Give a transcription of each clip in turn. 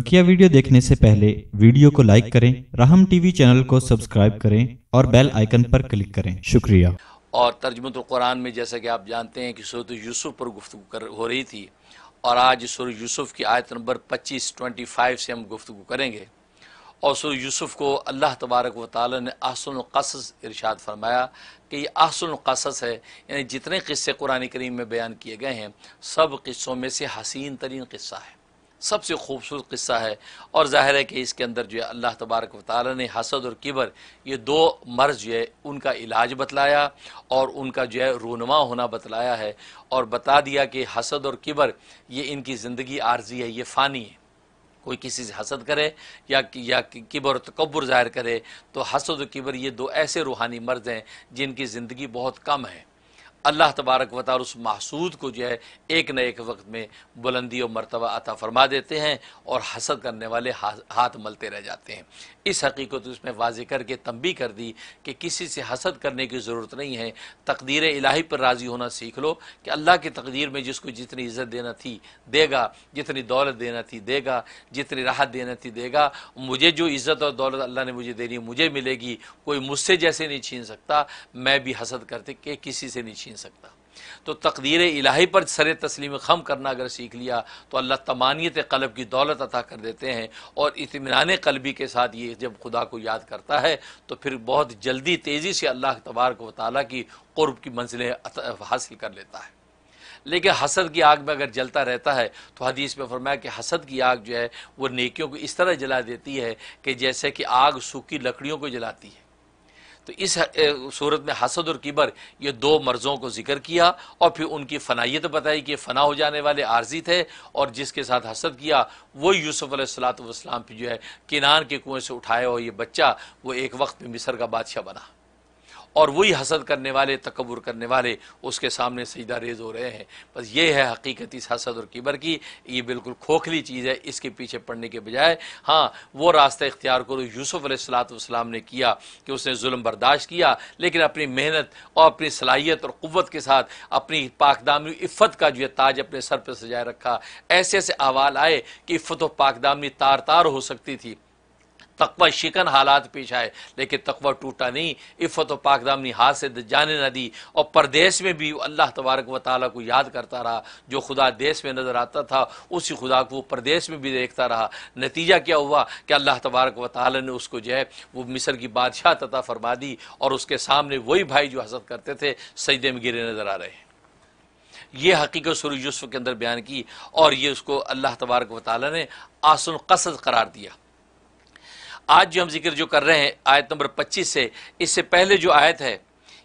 बकिया वीडियो देखने से पहले वीडियो को लाइक करें राहम टीवी चैनल को सब्सक्राइब करें और बेल आइकन पर क्लिक करें शुक्रिया और तर्जमत कुरान में जैसा कि आप जानते हैं कि सूरत यूसुफ पर गुफ्तु कर हो रही थी और आज सूर यूसुफ की आयत नंबर 25 25 से हम गुफ्तु करेंगे और सूर यूसुफ को अल्लाह तबारक व ताल ने आसन कसस इरशाद फरमाया कि ये आसन कसस है यानी जितने किस्से कुरान करीम में बयान किए गए हैं सब किस्सों में से हसीन तरीन किस्सा है सबसे खूबसूरत किस्सा है और ज़ाहिर है कि इसके अंदर जो है अल्लाह तबारक वाली ने हसद और किबर ये दो मर्ज जो है उनका इलाज बतलाया और उनका जो है रूनमा होना बतलाया है और बता दिया कि हसद और किबर ये इनकी ज़िंदगी आर्जी है ये फ़ानी है कोई किसी से हसद करे या या किबर तकबर ज़ाहिर करे तो हसद और किबर ये दो ऐसे रूहानी मर्ज हैं जिनकी ज़िंदगी बहुत कम है अल्लाह तबारक वतार उस महसूद को जो है एक न एक वक्त में बुलंदी और मरतबा अता फरमा देते हैं और हसद करने वाले हाथ मलते रह जाते हैं इस हकीकत उसमें वाज करके तंबी कर दी कि किसी से हसद करने की ज़रूरत नहीं है तकदीर इलाही पर राज़ी होना सीख लो कि अल्लाह की तकदीर में जिसको जितनी इज़्ज़त देना थी देगा जितनी दौलत देना थी देगा जितनी राहत देना थी देगा मुझे जो इज़्ज़त और दौलत अल्लाह ने मुझे देनी मुझे मिलेगी कोई मुझसे जैसे नहीं छीन सकता मैं भी हसद करते कि किसी से नहीं छीन छीन सकता तो तकदीर इलाही पर सर तस्लीम खम करना अगर सीख लिया तो अल्लाह तमानियत कलब की दौलत अता कर देते हैं और इतमान कलबी के साथ ये जब खुदा को याद करता है तो फिर बहुत जल्दी तेज़ी से अल्लाह तबारक को ताली की क़ुरब की मंजिलें हासिल कर लेता है लेकिन हसद की आग में अगर जलता रहता है तो हदीस में फरमाया कि हसद की आग जो है वो नेकियों को इस तरह जला देती है कि जैसे कि आग सूखी लकड़ियों को जलाती है तो इस सूरत में हसद और किबर ये दो मर्ज़ों को जिक्र किया और फिर उनकी फ़नाइत बताई कि फ़ना हो जाने वाले आर्जी थे और जिसके साथ हसद किया वो यूसुफ़ सलात वाम जो है किनान के कुएँ से उठाया और ये बच्चा वो एक वक्त में मिसर का बादशाह बना और वही हसद करने वाले तकबर करने वाले उसके सामने सजदा रेज हो रहे हैं बस ये है हकीकत इस हसद और कीबर की ये बिल्कुल खोखली चीज़ है इसके पीछे पड़ने के बजाय हाँ वो रास्ता इख्तियार करो यूसुफ सलाम ने किया कि उसने जुल्म बर्दाश्त किया लेकिन अपनी मेहनत और अपनी सलाहियत और क़वत के साथ अपनी पाकदामी इफ़त का जो है ताज अपने सर पर सजाए रखा ऐसे ऐसे अहवाल आए कि इफ़त व पाकदामी तार तार हो सकती थी तकवा शिकन हालात पेश आए लेकिन तकवा टूटा नहीं इफ़त व पाकदामनी हाथ से जाने न दी और परदेश में भी अल्लाह तबारक व ताली को याद करता रहा जो खुदा देश में नज़र आता था उसी खुदा को वो परदेश में भी देखता रहा नतीजा क्या हुआ कि अल्लाह तबारक व ताली ने उसको जो है वो मिसर की बादशाह तथा फरमा दी और उसके सामने वही भाई जो हसद करते थे सजदे में गिरे नज़र आ रहे हैं ये हकीकत सुर यूसुफ के अंदर बयान की और ये उसको अल्लाह तबारक व ताली ने आसन कसद करार दिया आज जो हम जिक्र जो कर रहे हैं आयत नंबर पच्चीस से इससे पहले जो आयत है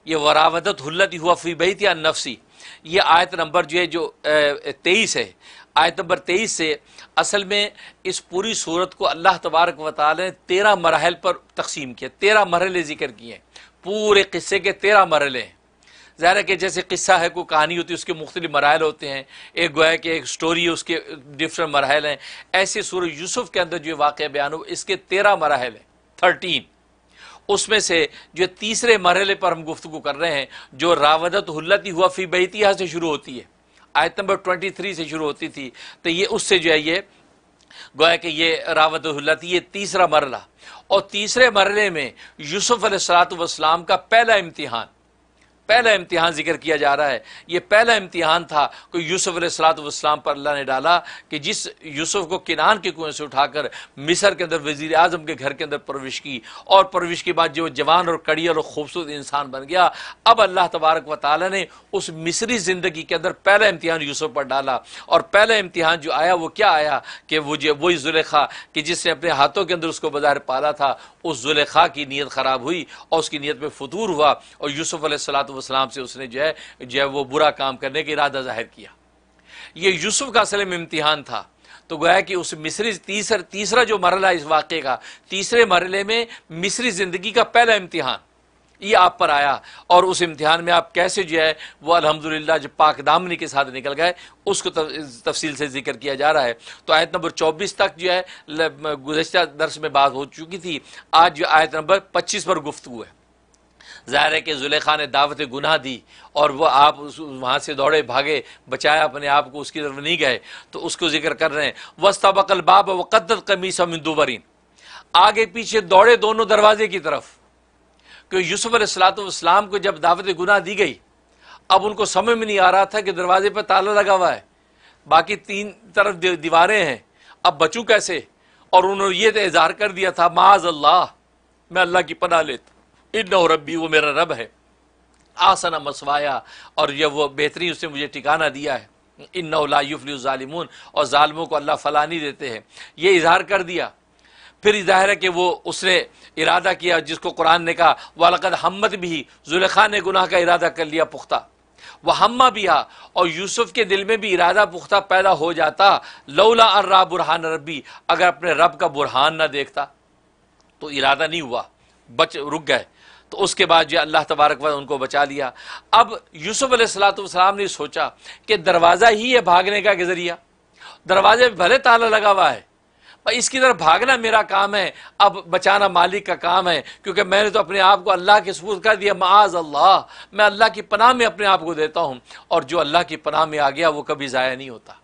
ये वरावदत हल्लत हुआ फी बही या नफसी ये आयत नंबर जो है जो तेईस है आयत नंबर तेईस से असल में इस पूरी सूरत को अल्लाह तबारक वाले ने तेरह मरहल पर तकसीम किया तेरह मरहले ज़िक्र किए हैं पूरे किस्से के तेरह मरहले हैं ज़ाहिर है कि जैसे किस्सा है कोई कहानी होती है उसके मुख्तलि मरल होते हैं एक गोया कि एक स्टोरी है उसके डिफरेंट मराहल हैं ऐसे सूर यूसुफ के अंदर जो वाक़ बयान हो इसके तेरह मरहल हैं थर्टीन उसमें से जो तीसरे मरहल पर हम गुफ्तु कर रहे हैं जो रावदत हल्लती हुआ फी बहतिया से शुरू होती है आयत नंबर ट्वेंटी थ्री से शुरू होती थी तो ये उससे जो है ये गोया कि ये रावत हल्लती ये तीसरा मरला और तीसरे मरले में यूसुफ़ सलात का पहला इम्तहान पहला इम्तिहान जिक्र किया जा रहा है यह पहला इम्तिहान था कि यूसुफ सलातम पर अल्लाह ने डाला कि जिस यूसुफ को किनान के कुएं से उठाकर मिसर के अंदर वजीर आजम के घर के अंदर परविश की और परविश के बाद जो जवान और कड़ियल और खूबसूरत इंसान बन गया अब अल्लाह तबारक व ताली ने उस मिसरी ज़िंदगी के अंदर पहला इम्तिहान यूसुफ पर डाला और पहला इम्तिहान जो आया वो क्या आया कि वो जो वही जुलेखा कि जिसने अपने हाथों के अंदर उसको बाजार पाला था उस जुलेखा की नीयत ख़राब हुई और उसकी नीयत में फतूर हुआ और यूसुफ सलाम से उसने जो है जो है वो बुरा काम करने का इरादा जाहिर किया ये यूसुफ का असल में इम्तिहान था तो गोया कि उस मिसरी तीसर तीसरा जो मरला इस वाक्य का तीसरे मरले में मिसरी ज़िंदगी का पहला इम्तिहान ये आप पर आया और उस इम्तिहान में आप कैसे जो है वो अल्हम्दुलिल्लाह जो पाक दामनी के साथ निकल गए उसको तफसील से जिक्र किया जा रहा है तो आयत नंबर चौबीस तक जो है गुजशत दर्स में बात हो चुकी थी आज जो आयत नंबर पच्चीस पर गुफ्तु है ज़ाहिर है कि जुलेखा ने दावत गुनाह दी और वह आप वहाँ से दौड़े भागे बचाया अपने आप को उसकी तरफ नहीं गए तो उसको जिक्र कर रहे हैं वस्ता बकल बाब वक़दत कमीस मिंदूबरीन आगे पीछे दौड़े दोनों दरवाजे की तरफ कि यूसुफ अलैहिस्सलाम को जब दावत गुनाह दी गई अब उनको समझ में नहीं आ रहा था कि दरवाजे पर ताला लगा हुआ है बाकी तीन तरफ दीवारें हैं अब बचू कैसे और उन्होंने ये तो इजहार कर दिया था माज अल्लाह मैं अल्लाह की पना लेता इन रबी वो मेरा रब है आसना मसवाया और यह वो बेहतरीन उसने मुझे टिकाना दिया है इन नौलायुफ़लिमून और ालमों को अल्लाह फला नहीं देते हैं ये इजहार कर दिया फिर जाहिर है कि वो उसने इरादा किया जिसको कुरान ने कहा वालकद हम्मत भी जुल्खा ने गुनाह का इरादा कर लिया पुख्ता वह हम्मा भी हा और यूसुफ के दिल में भी इरादा पुख्ता पैदा हो जाता लौला अर अर्रा बुरहान रबी अगर अपने रब का बुरहान ना देखता तो इरादा नहीं हुआ बच रुक गए तो उसके बाद जो अल्लाह तबारक वाल उनको बचा लिया अब यूसुफ सलाम ने सोचा कि दरवाज़ा ही है भागने का ज़रिया दरवाजे भले ताला लगा हुआ है और इसकी तरफ भागना मेरा काम है अब बचाना मालिक का काम है क्योंकि मैंने तो अपने आप को अल्लाह के सबूत कर दिया माज अल्लाह मैं अल्लाह की पनाह में अपने आप को देता हूँ और जो अल्लाह की पनाह में आ गया वो कभी ज़ाया नहीं होता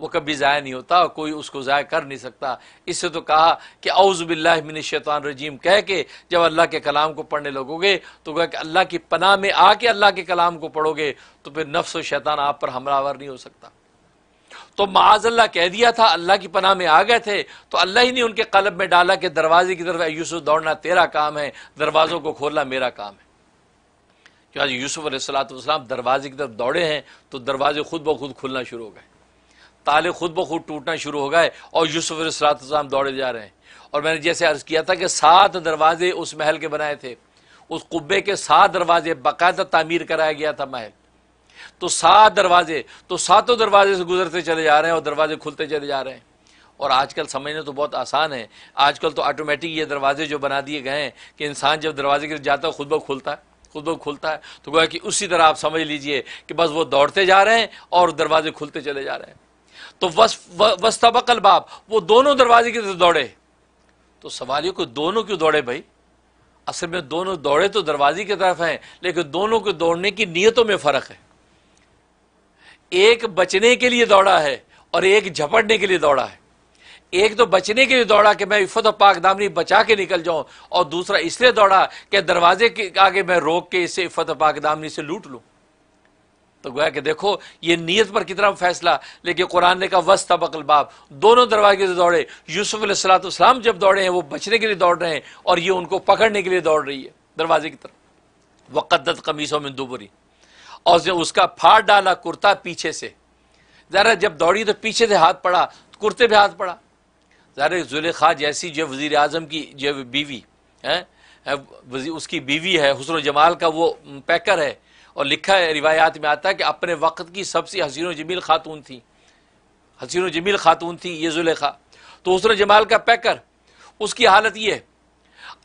वो कभी ज़ाया नहीं होता और कोई उसको ज़ाया कर नहीं सकता इससे तो कहा कि अउज़बिल्लिन शैतान रजीम कह के जब अल्लाह के कलाम को पढ़ने लगोगे तो कहा कि अल्लाह की पनाह में आके अल्लाह के कलाम को पढ़ोगे तो फिर नफ्स व शैतान आप पर हमलावर नहीं हो सकता तो अल्लाह कह दिया था अल्लाह की पनाह में आ गए थे तो अल्लाह ही ने उनके कलब में डाला कि दरवाजे की तरफ यूसुफ दौड़ना तेरा काम है दरवाज़ों को खोलना मेरा काम है जो यूसुफ सलाम दरवाजे की तरफ दौड़े हैं तो दरवाजे खुद ब खुद खुलना शुरू हो गए ताले खुद ब खुद टूटना शुरू हो गए और यूसुफ सलाम दौड़े जा रहे हैं और मैंने जैसे अर्ज़ किया था कि सात दरवाजे उस महल के बनाए थे उस कुब्बे के सात दरवाजे बाकायदा तामीर कराया गया था महल तो सात दरवाजे तो सातों दरवाजे से गुजरते चले जा रहे हैं और दरवाजे खुलते चले जा रहे हैं और आजकल समझना तो बहुत आसान है आजकल तो ऑटोमेटिक ये दरवाजे जो बना दिए गए हैं कि इंसान जब दरवाजे के जाता है खुद ब खुलता है खुद ब खुलता है तो गोया कि उसी तरह आप समझ लीजिए कि बस वो दौड़ते जा रहे हैं और दरवाजे खुलते चले जा रहे हैं तो वस वस्तबकल बाप वो दोनों दरवाजे की तरफ दौड़े तो सवाल ये को दोनों क्यों दौड़े भाई असल में दोनों दौड़े तो दरवाजे की तरफ हैं लेकिन दोनों के दौड़ने की नीयतों में फ़र्क है एक बचने के लिए दौड़ा है और एक झपटने के लिए दौड़ा है एक तो बचने के लिए दौड़ा कि मैं इफ़त पाक दामनी बचा के निकल जाऊं और दूसरा इसलिए दौड़ा कि दरवाजे के आगे मैं रोक के इसे इफ़त पाक दामनी से लूट लूं तो गोया कि देखो ये नीयत पर कितना फैसला लेकिन कुरान ने कहा वस तबकल बाप दोनों दरवाजे से दौड़े यूसुफ सलाम जब दौड़े हैं वो बचने के लिए दौड़ रहे हैं और ये उनको पकड़ने के लिए दौड़ रही है दरवाजे की तरफ वक़दत कमीसों में दुबरी और उसका फाड़ डाला कुर्ता पीछे से ज़रा जब दौड़ी तो पीछे से हाथ पड़ा तो कुर्ते पे हाथ पड़ा ज़रा जुलेखा जैसी जो वज़ी अजम की जो बीवी है उसकी बीवी है हसन जमाल का वो पैकर है और लिखा है रिवायात में आता है कि अपने वक्त की सबसे हसीन जमील खातून थी हसीन जमील खातून थी ये जुलेखा तो हसन जमाल का पैकर उसकी हालत ये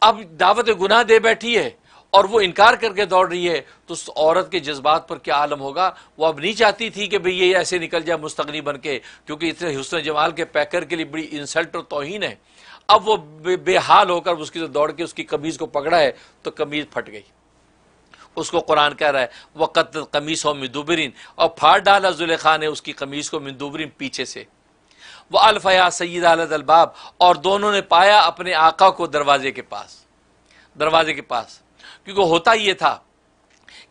अब दावत गुनाह दे बैठी है और वो इनकार करके दौड़ रही है तो उस औरत के जज्बात पर क्या आलम होगा वो अब नहीं चाहती थी कि भाई ये ऐसे निकल जाए मुस्तगनी बन के क्योंकि इतने हुसन जमाल के पैकर के लिए बड़ी इंसल्ट और तोहन है अब वो बेहाल होकर उसकी जो दौड़ के उसकी कमीज़ को पकड़ा है तो कमीज़ फट गई उसको कुरान कह रहा है वक़त कमीस हो मंदूबरीन और फाड़ डाला खान ने उसकी कमीज़ को मंदूबरीन पीछे से वह अलफ़या सैद अलबाब और दोनों ने पाया अपने आका को दरवाजे के पास दरवाजे के पास क्योंकि होता ये था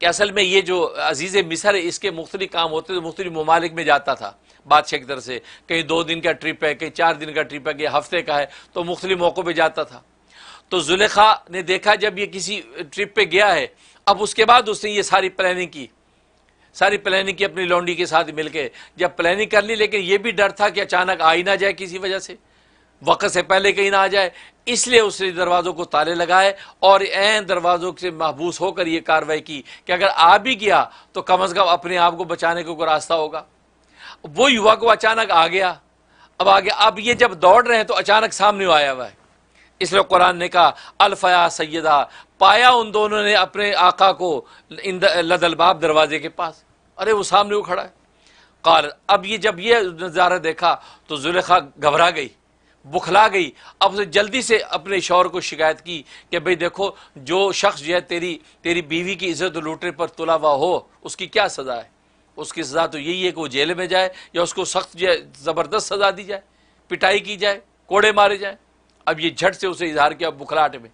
कि असल में ये जो अजीज़ मिसर इसके मुख्तलि काम होते थे मुख्तलि ममालिक में जाता था बादशाह की तरफ से कहीं दो दिन का ट्रिप है कहीं चार दिन का ट्रिप है कहीं हफ्ते का है तो मुख्तलि मौक़ों पर जाता था तो जुलेखा ने देखा जब ये किसी ट्रिप पर गया है अब उसके बाद उसने ये सारी प्लानिंग की सारी प्लानिंग की अपनी लौंडी के साथ मिलके जब प्लानिंग कर ली लेकिन ये भी डर था कि अचानक आ ही ना जाए किसी वजह से वक़्त से पहले कहीं ना आ जाए इसलिए उसने दरवाज़ों को ताले लगाए और एन दरवाज़ों से महबूस होकर यह कार्रवाई की कि अगर आ भी गया तो कम अज़ कम अपने आप को बचाने का कोई रास्ता होगा वो युवा को अचानक आ गया अब आ गया अब ये जब दौड़ रहे हैं तो अचानक सामने आया हुआ है इसलिए कुरान ने कहा अलफया सैदा पाया उन दोनों ने अपने आका को लदलबाब दरवाजे के पास अरे वो सामने वो खड़ा है कार अब ये जब ये नज़ारा देखा तो जुलखा घबरा गई बुखला गई अब उसने जल्दी से अपने शौहर को शिकायत की कि भाई देखो जो शख्स जो है तेरी तेरी बीवी की इज्जत लूटने पर तुला हुआ हो उसकी क्या सज़ा है उसकी सज़ा तो यही है कि वो जेल में जाए या उसको सख्त जो है ज़बरदस्त सज़ा दी जाए पिटाई की जाए कोड़े मारे जाए अब ये झट से उसे इजहार किया बुखलाहट में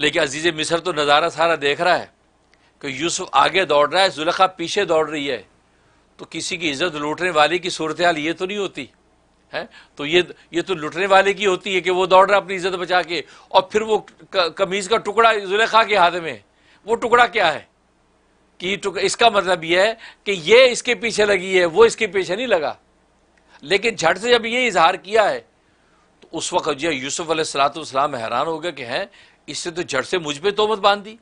लेकिन अजीज़ मिसर तो नज़ारा सारा देख रहा है कि यूसुफ आगे दौड़ रहा है जुलखा पीछे दौड़ रही है तो किसी की इज्जत लूटने वाले की सूरत हाल ये तो नहीं होती है तो ये ये तो लुटने वाले की होती है कि वो दौड़ रहा अपनी इज्जत बचा के और फिर वो कमीज का टुकड़ा जुलेखा के हाथ में वो टुकड़ा क्या है कि इसका मतलब यह है कि ये इसके पीछे लगी है वो इसके पीछे नहीं लगा लेकिन झट से जब ये इजहार किया है तो उस वक्त जो यूसुफ अलैहिस्सलाम हैरान हो गया कि हैं इससे तो झट से मुझ पर तोहमत बांध दी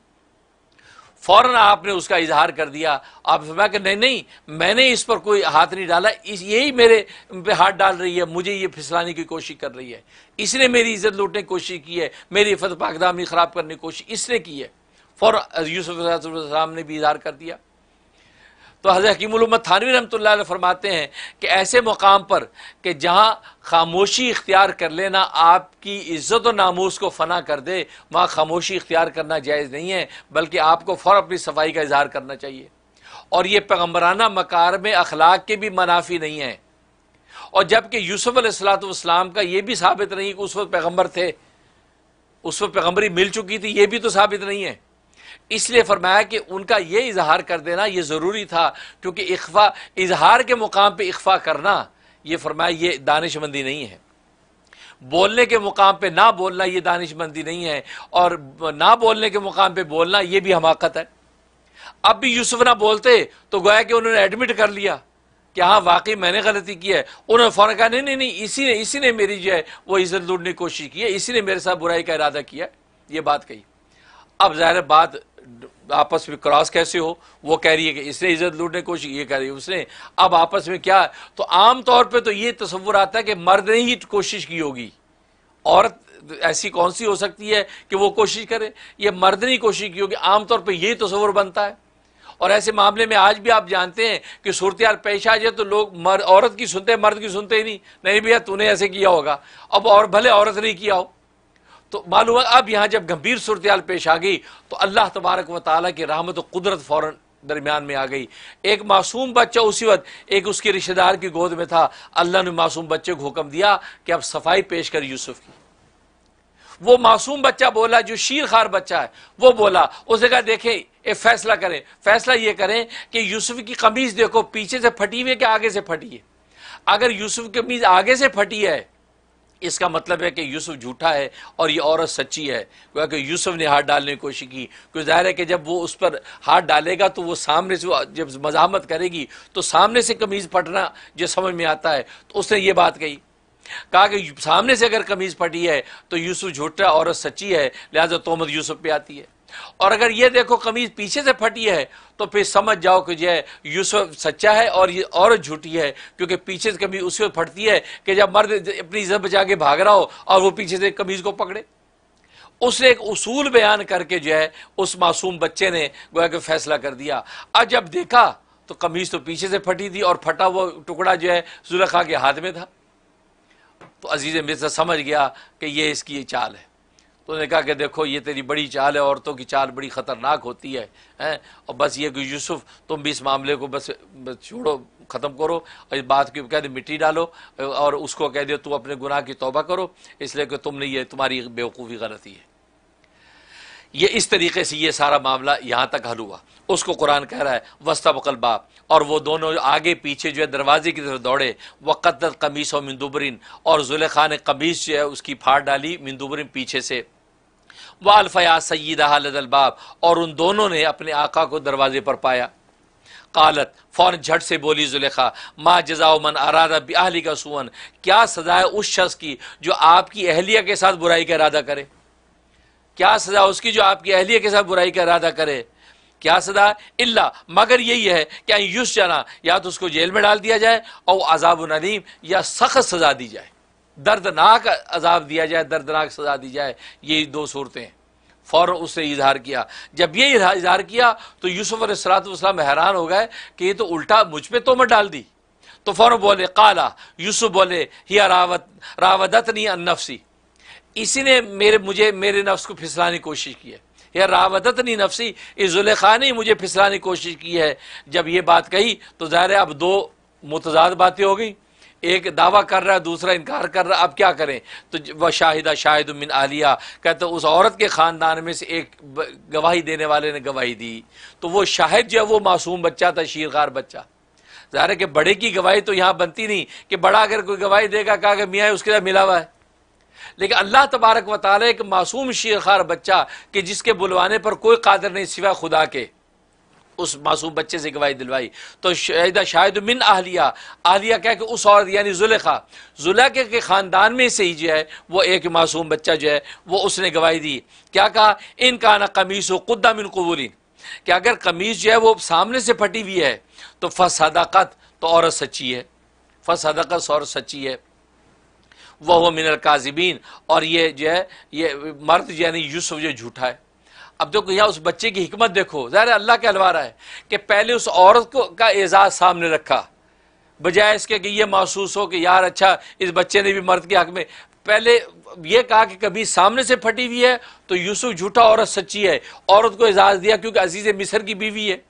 फ़ौरन आपने उसका इजहार कर दिया आप फरमा कि नहीं नहीं मैंने इस पर कोई हाथ नहीं डाला इस यही मेरे पे हाथ डाल रही है मुझे ये फिसलाने की कोशिश कर रही है इसने मेरी इज्जत लूटने की कोशिश की है मेरी इफत ख़राब करने की कोशिश इसने की है फ़ौर यूसुफ़ ने भी इजहार कर दिया तो हजर हकीमत थानवी रमतल फरमाते हैं कि ऐसे मुकाम पर कि जहाँ खामोशी इख्तियार कर लेना आपकी इज़्ज़त और नामूस को फना कर दे वहाँ खामोशी इख्तियार करना जायज़ नहीं है बल्कि आपको फ़ौर अपनी सफाई का इजहार करना चाहिए और ये पैगम्बराना मकार में अखलाक के भी मुनाफी नहीं है और जबकि यूसुफ अलैहिस्सलाम का ये भी साबित नहीं कि उस वक्त पैगम्बर थे उस वक्त पैगम्बरी मिल चुकी थी ये भी तो साबित नहीं है इसलिए फरमाया कि उनका ये इजहार कर देना ये ज़रूरी था क्योंकि इखफा इजहार के मुकाम पर इखफा करना ये फरमाया ये दानिशमंदी नहीं है बोलने के मुकाम पर ना बोलना ये दानिशमंदी नहीं है और ना बोलने के मुकाम पर बोलना यह भी हमाकत है अब भी यूसुफ ना बोलते तो गोया कि उन्होंने एडमिट कर लिया कि हाँ वाकई मैंने गलती की है उन्होंने फ़ौरन कहा नहीं नहीं नहीं इसी ने इसी ने मेरी जो है वो इज्जत लूटने की कोशिश की है इसी ने मेरे साथ बुराई का इरादा किया ये बात कही अब ज़ाहिर बात आपस में क्रॉस कैसे हो वो कह रही है कि इसने इज्जत लूटने की कोशिश ये कह रही है उसने अब आपस में क्या तो आम तौर पे तो ये तस्वुर आता है कि मर्द ने ही कोशिश की होगी औरत ऐसी कौन सी हो सकती है कि वो कोशिश करे ये मर्द ने कोशिश की होगी आमतौर पर यही तस्वुर बनता है और ऐसे मामले में आज भी आप जानते हैं कि सूरत यार पेश आ जाए तो लोग मर्द औरत की सुनते हैं मर्द की सुनते ही नहीं नहीं भैया तूने ऐसे किया होगा अब और भले औरत नहीं किया हो तो मालूम है अब यहाँ जब गंभीर सूरत पेश आ गई तो अल्लाह तबारक व ताली की रहमत कुदरत फ़ौर दरमियान में आ गई एक मासूम बच्चा उसी वक्त एक उसके रिश्तेदार की गोद में था अल्लाह ने मासूम बच्चे को हुक्म दिया कि अब सफाई पेश कर यूसुफ की वो मासूम बच्चा बोला जो शीर खार बच्चा है वो बोला उसने कहा देखें एक फैसला करें फैसला ये करें कि यूसुफ की कमीज़ देखो पीछे से फटी हुई है कि आगे से फटी है अगर यूसुफ की कमीज़ आगे से फटी है इसका मतलब है कि यूसुफ झूठा है और ये औरत सच्ची है क्योंकि यूसुफ ने हाथ डालने की कोशिश की क्योंकि जाहिर है कि जब वो उस पर हाथ डालेगा तो वो सामने से जब मजामत करेगी तो सामने से कमीज़ पटना जो समझ में आता है तो उसने ये बात कही कहा कि सामने से अगर कमीज़ फटी है तो यूसुफ झूठा औरत सच्ची है लिहाजा तोहमद यूसुफ पे आती है और अगर ये देखो कमीज पीछे से फटी है तो फिर समझ जाओ कि जो है यूसुफ सच्चा है और ये और झूठी है क्योंकि पीछे से कमीज उसी वक्त फटती है कि जब मर्द अपनी इज्जत बचा के भाग रहा हो और वो पीछे से कमीज को पकड़े उसने एक उसूल बयान करके जो है उस मासूम बच्चे ने गोया कि फैसला कर दिया अब जब देखा तो कमीज तो पीछे से फटी थी और फटा हुआ टुकड़ा जो है जुलखा के हाथ में था तो अजीज़ मिर्जा समझ गया कि ये इसकी ये चाल है तो उन्होंने कहा कि देखो ये तेरी बड़ी चाल है औरतों की चाल बड़ी ख़तरनाक होती है हैं और बस ये कि यूसुफ तुम भी इस मामले को बस छोड़ो ख़त्म करो और इस बात की कह दे मिट्टी डालो और उसको कह दे तुम अपने गुनाह की तोबा करो इसलिए कि तुमने ये तुम्हारी बेवकूफ़ी गलती है ये इस तरीके से ये सारा मामला यहाँ तक हल हुआ उसको कुरान कह रहा है वस्ता बकल बाप और वो दोनों आगे पीछे जो है दरवाजे की तरफ दौड़े वक़त कमीस और मंदुबरिन और जुलेखा ने कमीस जो है उसकी फाड़ डाली मंदुबरीन पीछे से व अलफ़या सैद हालदलबाब और उन दोनों ने अपने आका को दरवाजे पर पाया कालत फ़ौर झट से बोली जुलेखा माँ जजाओ मन अरादा बहली का सुअन क्या सजा है उस शख्स की जो आपकी अहलिया के साथ बुराई का इरादा करे क्या सजा उसकी जो आपकी अहलिया के साथ बुराई का इरादा करे क्या सदा इल्ला मगर यही है कि युस जाना या तो उसको जेल में डाल दिया जाए और अजाब नदीम या सख्त सज़ा दी जाए दर्दनाक अजाब दिया जाए दर्दनाक सज़ा दी जाए ये दो सूरतें हैं फ़ौर उससे इजहार किया जब ये इजहार किया तो यूसुफ सलातम हैरान हो गए कि ये तो उल्टा मुझ पर तो मत डाल दी तो फ़ौर बोले काला यूसुफ बोले हिया रावत रावदत नहीं अनफसी इसी ने मेरे मुझे मेरे नफ्स को फिसलाने की कोशिश की है रावदत नहीं नफसी इस जुलेखा ने मुझे फिसलाने की कोशिश की है जब ये बात कही तो ज़ाहिर है अब दो मुतजाद बातें हो गई एक दावा कर रहा है दूसरा इनकार कर रहा है अब क्या करें तो वह शाहिदा शाहिद मिन आलिया कहते उस औरत के ख़ानदान में से एक गवाही देने वाले ने गवाही दी तो वो शाहिद जो है वो मासूम बच्चा था शीरगार बच्चा ज़ाहिर है कि बड़े की गवाही तो यहाँ बनती नहीं कि बड़ा अगर कोई गवाही देगा कहा कि मियाँ उसके साथ मिला हुआ है लेकिन अल्लाह तबारक व ताली एक मासूम शेरखार बच्चा कि जिसके बुलवाने पर कोई कादर नहीं सिवा खुदा के उस मासूम बच्चे से गवाही दिलवाई तो शाहिदा शायद मिन आहलिया आहलिया क्या कि उस औरत यानी जुलेखा जुलेखे के ख़ानदान में से ही जो है वो एक मासूम बच्चा जो है वो उसने गवाही दी क्या कहा इनका ना कमीज़ हो खुदा मिन कबूलिन कि अगर कमीज़ जो है वो सामने से फटी हुई है तो फसदाकत तो औरत सच्ची है फसदाकत औरत सच्ची है वह मिनल काजिबीन और ये जो है ये मर्द यानी यूसुफ जो झूठा है अब देखो यहाँ उस बच्चे की हमत देखो ज़ाहिर अल्लाह के अलवारा है कि पहले उस औरत को का एजाज़ सामने रखा बजाय इसके कि ये महसूस हो कि यार अच्छा इस बच्चे ने भी मर्द के हक में पहले ये कहा कि कभी सामने से फटी हुई है तो यूसुफ झूठा औरत सच्ची है औरत को एजाज़ दिया क्योंकि अजीज़ मिसर की बीवी है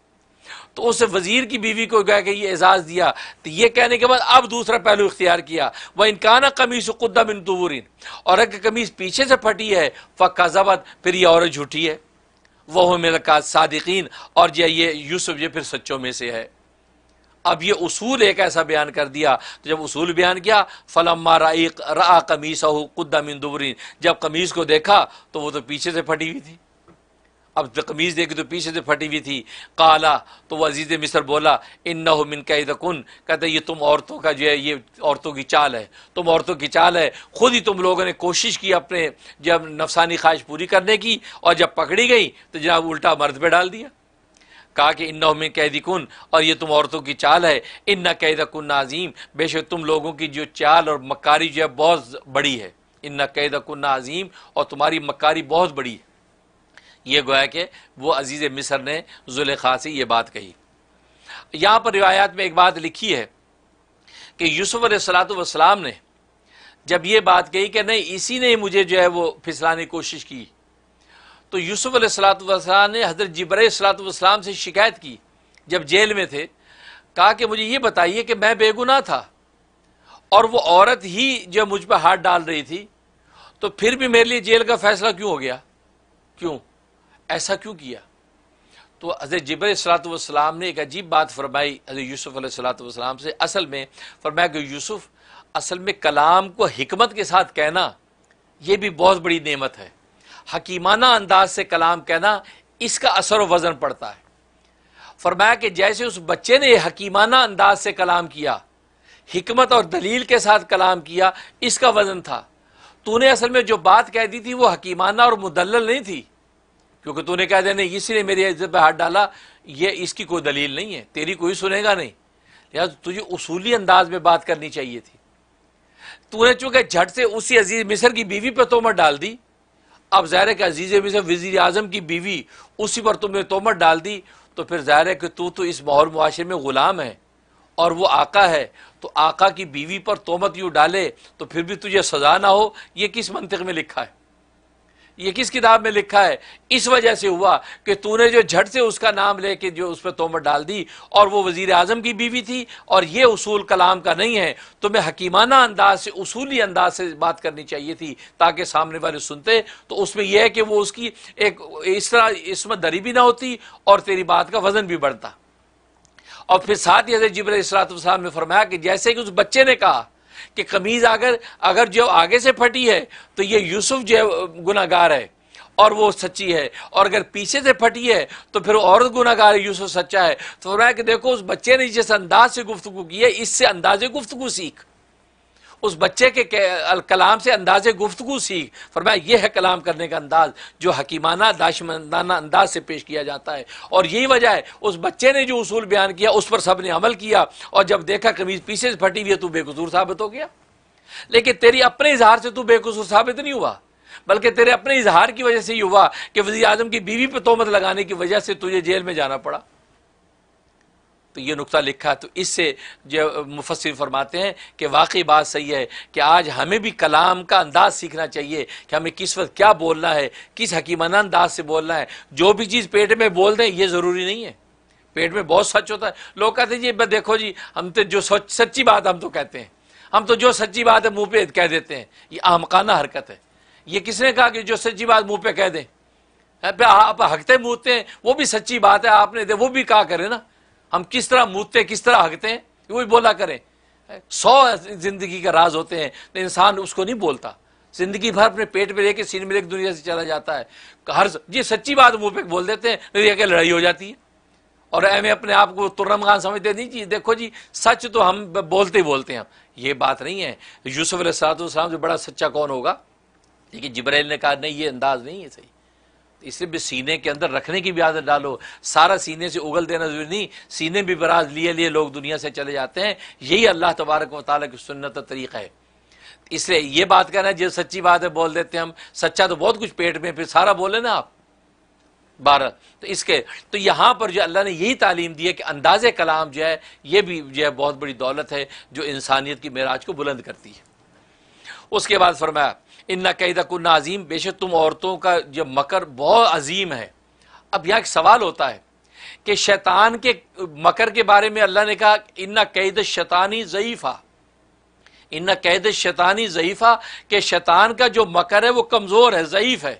तो उस वजीर की बीवी को गया कि ये एजाज़ दिया तो ये कहने के बाद अब दूसरा पहलू इख्तियार किया वह इनकाना कमीज खुदा बिन तूरिन और अगर कमीज पीछे से फटी है फ़क्का जबत फिर ये औरत झूठी है वह मेरा का सादिकीन और यह ये यूसुफ ये फिर सच्चों में से है अब ये उसूल एक ऐसा बयान कर दिया तो जब उसूल बयान किया फलम्मा राइक रा कमीस कुद्दा मिन दूरिन जब कमीज़ को देखा तो वो तो पीछे से फटी हुई थी अब कमीज़ देखी तो पीछे से फटी हुई थी काला तो वह अजीज़ मिसर बोला इन न हो मिनकन कहते ये तुम औरतों का जो है ये औरतों की चाल है तुम औरतों की चाल है खुद ही तुम लोगों ने कोशिश की अपने जब नफसानी ख्वाहिश पूरी करने की और जब पकड़ी गई तो जनाब उल्टा मर्द पर डाल दिया कहा कि इन कैदी कन और ये तुम औरतों की चाल है इन न कन नाजीम बेशक तुम लोगों की जो चाल और मकारी जो है बहुत बड़ी है इन न कन नाजीम और तुम्हारी मकारी बहुत बड़ी है ये गोया कि वो अजीज़ मिसर ने जुलेखा से ये बात कही यहाँ पर रिवायात में एक बात लिखी है कि यूसुफ सलातम ने जब ये बात कही कि नहीं इसी ने मुझे जो है वो फिसलाने की कोशिश की तो यूसुफ सलातम ने हज़रत जबर सलातम से शिकायत की जब जेल में थे कहा कि मुझे ये बताइए कि मैं बेगुना था और वो औरत ही जो मुझ पर हाथ डाल रही थी तो फिर भी मेरे लिए जेल का फैसला क्यों हो गया क्यों ऐसा क्यों किया तो अजय जबर सलातम ने एक अजीब बात फरमाई हज़र यूसुफ़ सलातम से असल में फरमाया कि यूसुफ़ असल में कलाम को हमत के साथ कहना यह भी बहुत बड़ी नियमत है हकीमाना अंदाज से कलाम कहना इसका असर वज़न पड़ता है फरमाया कि जैसे उस बच्चे ने हकीमाना अंदाज से कलाम किया हमत और दलील के साथ कलाम किया इसका वज़न था तूने असल में जो बात कह दी थी वो हकीमाना और मुदल नहीं थी क्योंकि तूने कह देने ने मेरी इज्जत पर हाथ डाला ये इसकी कोई दलील नहीं है तेरी कोई सुनेगा नहीं लिहाजा तुझे उसूली अंदाज में बात करनी चाहिए थी तूने चूंकि झट से उसी अजीज मिसर की बीवी पर तोमर डाल दी अब ज़ाहिर है कि अजीज़ मिसर वजीर अजम की बीवी उसी पर तुमने तोमर डाल दी तो फिर ज़ाहिर है कि तू तो इस माहौल मुआरे में ग़ुलाम है और वो आका है तो आका की बीवी पर तोमत यूं डाले तो फिर भी तुझे सजा ना हो ये किस मंतिक में लिखा है ये किस किताब में लिखा है इस वजह से हुआ कि तूने जो झट से उसका नाम लेके जो उस पर तोमर डाल दी और वो वजीर आजम की बीवी थी और ये उसूल कलाम का नहीं है तो मैं हकीमाना अंदाज से उसूली अंदाज से बात करनी चाहिए थी ताकि सामने वाले सुनते तो उसमें यह है कि वो उसकी एक इस तरह इसमें दरी भी ना होती और तेरी बात का वजन भी बढ़ता और फिर साथ ही जबर इसरात ने फरमाया कि जैसे कि उस बच्चे ने कहा कि कमीज़ अगर अगर जो आगे से फटी है तो ये यूसुफ जो गुनागार है और वो सच्ची है और अगर पीछे से फटी है तो फिर औरत गुनागार यूसुफ सच्चा है तो कि देखो उस बच्चे ने जिस अंदाज से गुफ्तु की है इससे अंदाजे गुफ्तु सीख उस बच्चे के, कलाम से अंदाज गुफ्तु सीख फरमाया यह है कलाम करने का अंदाज जो हकीमाना दाशमंदाना अंदाज से पेश किया जाता है और यही वजह है उस बच्चे ने जो उसूल बयान किया उस पर सब ने अमल किया और जब देखा कमीज से फटी हुई है तो बेकसूर साबित हो गया लेकिन तेरी अपने इजहार से तू तो बेकसूर साबित नहीं हुआ बल्कि तेरे अपने इजहार की वजह से ही हुआ कि वजी आजम की बीवी पर तोहमत लगाने की वजह से तुझे जेल में जाना पड़ा तो ये नुकता लिखा तो इससे जो मुफसर फरमाते हैं कि वाकई बात सही है कि आज हमें भी कलाम का अंदाज़ सीखना चाहिए कि हमें किस वक्त क्या बोलना है किस हकीमाना अंदाज से बोलना है जो भी चीज़ पेट में बोल दें ये ज़रूरी नहीं है पेट में बहुत सच होता है लोग कहते हैं जी देखो जी हम तो जो सच सच्ची बात हम तो कहते हैं हम तो जो सच्ची बात है मुँह पे कह देते हैं ये अहमकाना हरकत है ये किसने कहा कि जो सच्ची बात मुँह पे कह दें आप हकते मुँहते हैं वो भी सच्ची बात है आपने दे वो भी कहा करें ना हम किस तरह मूतते किस तरह हकते हैं वो भी बोला करें सौ जिंदगी का राज होते हैं तो इंसान उसको नहीं बोलता जिंदगी भर अपने पेट में लेके सीन में लेके दुनिया से चला जाता है हर ये सच्ची बात मुंह पे बोल देते हैं नहीं तो क्या लड़ाई हो जाती है और एम अपने आप को तुरम खान समझते नहीं जी देखो जी सच तो हम बोलते ही बोलते हैं ये बात नहीं है यूसुफ सलाम जो बड़ा सच्चा कौन होगा लेकिन जबराइल ने कहा नहीं ये अंदाज नहीं है सही इसे भी सीने के अंदर रखने की भी आदत डालो सारा सीने से उगल देना जरूरी नहीं सीने भी बराज लिए लिए लोग दुनिया से चले जाते हैं यही अल्लाह तबारक व की सुन्नत तरीक़ा है इसलिए ये बात कहना जो सच्ची बात है बोल देते हैं हम सच्चा तो बहुत कुछ पेट में फिर सारा बोले ना आप बारह तो इसके तो यहाँ पर जो अल्लाह ने यही तालीम दी है कि अंदाज कलाम जो है ये भी जो है बहुत बड़ी दौलत है जो इंसानियत की मेराज को बुलंद करती है उसके बाद फरमाया इन्ना कन्ना अजीम बेशक तुम औरतों का जो मकर बहुत अजीम है अब यहाँ एक सवाल होता है कि शैतान के मकर के बारे में अल्लाह ने कहा इन्ना कैद शैतानी ज़ईफ़ा इन्ना कैद शैतानी ज़ईफ़ा के शैतान का जो मकर है वो कमज़ोर है ज़ईफ़ है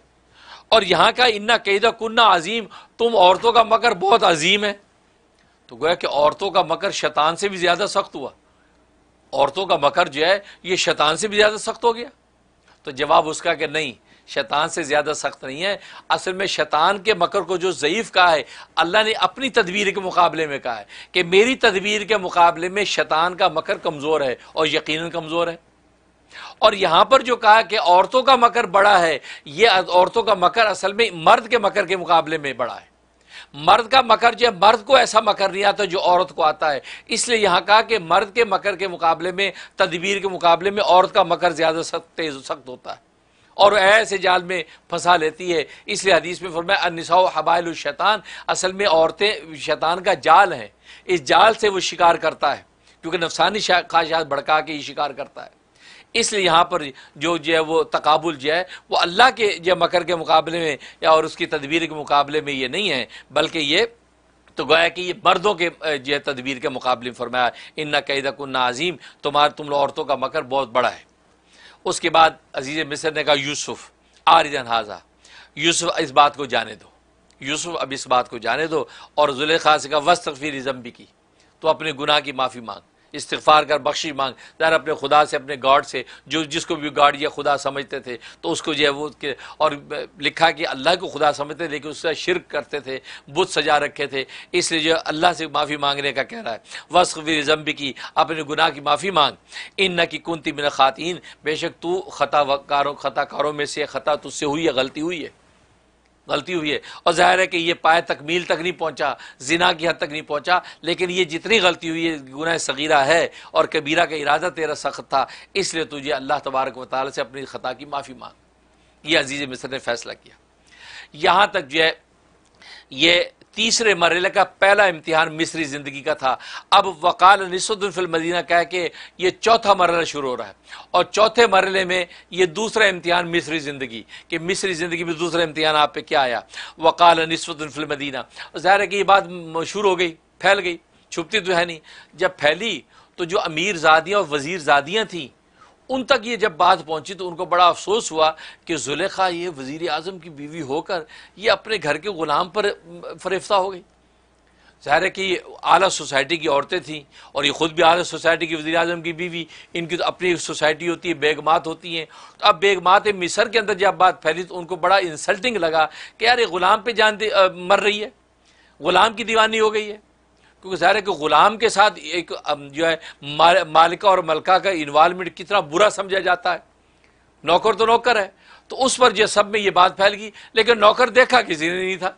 और यहाँ का इन्ना कैदा कन्ना अजीम तुम औरतों का मकर बहुत अजीम है तो गोया कि औरतों का मकर शैतान से भी ज़्यादा सख्त हुआ औरतों का मकर जो है ये शैतान से भी ज़्यादा सख्त हो गया तो जवाब उसका कि नहीं शैतान से ज़्यादा सख्त नहीं है असल में शैतान के मकर को जो ज़यीफ़ कहा है अल्लाह ने अपनी तदबीर के मुकाबले में कहा है कि मेरी तदबीर के मुकाबले में शैतान का मकर कमज़ोर है और यकीन कमज़ोर है और यहाँ पर जो कहा कि औरतों का मकर बड़ा है यह औरतों का मकर असल में मर्द के मकर के मुकाबले में बड़ा है मर्द का मकर जो है मर्द को ऐसा मकर नहीं आता जो औरत को आता है इसलिए यहाँ कहा कि मर्द के मकर के मुकाबले में तदबीर के मुकाबले में औरत का मकर ज़्यादा सख्त तेज सख्त होता है और ऐसे जाल में फंसा लेती है इसलिए हदीस में फरमाया अनसा हबाइल शैतान असल में औरतें शैतान का जाल है इस जाल से वो शिकार करता है क्योंकि नफसानी ख्वाहिशात भड़का के ही शिकार करता है इसलिए यहाँ पर जो जो है वो तकबुल जो है वो अल्लाह के जो मकर के मुकाबले में या और उसकी तदबीर के मुकाबले में ये नहीं है बल्कि ये तो गोया कि ये मर्दों के जो है तदबीर के मुकाबले में फरमाया इन्ना कैदकुन्ना अजीम तुम्हार तुम लोग औरतों का मकर बहुत बड़ा है उसके बाद अजीज़ मिसर ने कहा यूसुफ आरिजन हाजा यूसुफ इस बात को जाने दो यूसुफ अब इस बात को जाने दो और खास से कहा वस्तफ़ी रिजम भी की तो अपने गुनाह की माफ़ी मांग इस्तफ़ार कर बख्शी मांग दर अपने खुदा से अपने गॉड से जो जिसको भी गॉड या खुदा समझते थे तो उसको जो है वो और लिखा कि अल्लाह को खुदा समझते लेकिन उससे शिरक करते थे बुध सजा रखे थे इसलिए जो अल्लाह से माफ़ी मांगने का कह रहा है वस्फ जम्बी की अपने गुनाह की माफ़ी मांग इन न की कुंती मिन ख़ातिन बेशक तू खता कारों कारों में से खता तुझसे हुई है गलती हुई है गलती हुई है और जाहिर है कि ये पाए तकमील तक नहीं पहुंचा जिना की हद तक नहीं पहुंचा लेकिन ये जितनी गलती हुई है गुनाह सगीरा है और कबीरा का इरादा तेरा सख्त था इसलिए तुझे अल्लाह तबारक वाली से अपनी ख़ता की माफ़ी मांग ये अजीज़ मिस्र ने फैसला किया यहाँ तक जो है ये तीसरे मरले का पहला इम्तिहान मिसरी ज़िंदगी का था अब वकाल मदीना कह के ये चौथा मरला शुरू हो रहा है और चौथे मरले में ये दूसरा इम्तिहान मिसरी ज़िंदगी कि मिसरी ज़िंदगी में दूसरा इम्तिहान आप पे क्या आया वकाल नसदुलमदीना ज़ाहिर है कि ये बात मशहूर हो गई फैल गई छुपती तो है नहीं जब फैली तो जो अमीर जादियाँ और वज़ीर जादियाँ थीं उन तक ये जब बात पहुंची तो उनको बड़ा अफसोस हुआ कि जुलेखा ये वज़ी अजम की बीवी होकर ये अपने घर के ग़ुलाम पर फरिफ्ता हो गई ज़ाहिर है कि ये आला सोसाइटी की औरतें थीं और ये ख़ुद भी आला सोसाइटी की वजी अजम की बीवी इनकी तो अपनी सोसाइटी होती है बेगमात होती हैं तो अब बेगमात मिसर के अंदर जब बात फैली तो उनको बड़ा इंसल्टिंग लगा कि यार ये ग़ुलाम पे जान मर रही है ग़ुलाम की दीवानी हो गई है क्योंकि ज़ाहिर है कि ग़ुलाम के साथ एक जो है मालिका और मलका का इन्वालमेंट कितना बुरा समझा जाता है नौकर तो नौकर है तो उस पर जो सब में ये बात फैल गई लेकिन नौकर देखा किसी ने नहीं था